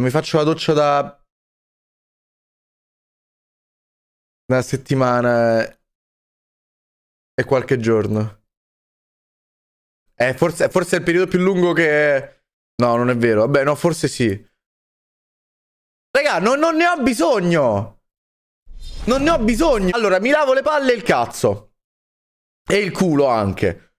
Non mi faccio la doccia da... Una settimana e qualche giorno. Eh, forse, forse è il periodo più lungo che... No, non è vero. Vabbè, no, forse sì. Raga, non, non ne ho bisogno. Non ne ho bisogno. Allora, mi lavo le palle e il cazzo. E il culo anche.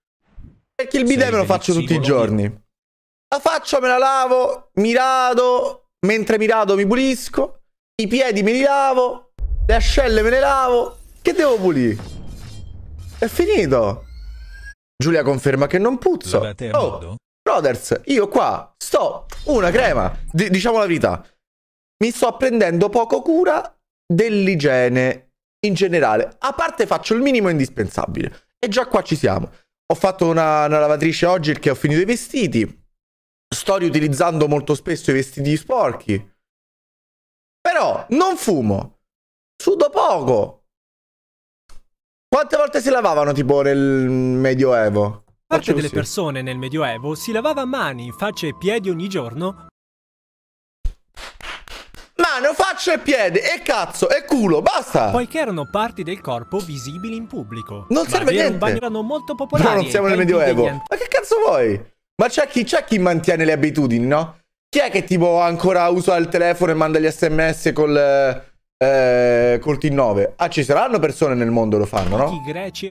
Perché il bidet me lo faccio tutti i giorni. La faccio, me la lavo, mi rado, Mentre mi rado mi pulisco. I piedi me li lavo. Le ascelle me le lavo. Che devo pulire? È finito. Giulia conferma che non puzzo. Oh, brothers, io qua sto una crema. D diciamo la verità. Mi sto prendendo poco cura dell'igiene in generale. A parte faccio il minimo indispensabile. E già qua ci siamo. Ho fatto una, una lavatrice oggi perché ho finito i vestiti sto riutilizzando molto spesso i vestiti sporchi. Però non fumo, sudo poco. Quante volte si lavavano tipo nel Medioevo? Parte delle persone nel Medioevo si lavava mani, facce e piedi ogni giorno. Mano, faccia e piedi, e cazzo, e culo, basta! Poiché erano parti del corpo visibili in pubblico. Non serve niente! erano molto popolari. No, non siamo nel Medioevo. Ma che cazzo vuoi? Ma c'è chi, chi, mantiene le abitudini, no? Chi è che tipo ancora usa il telefono e manda gli sms col, eh, col T9? Ah, ci saranno persone nel mondo che lo fanno, no? I greci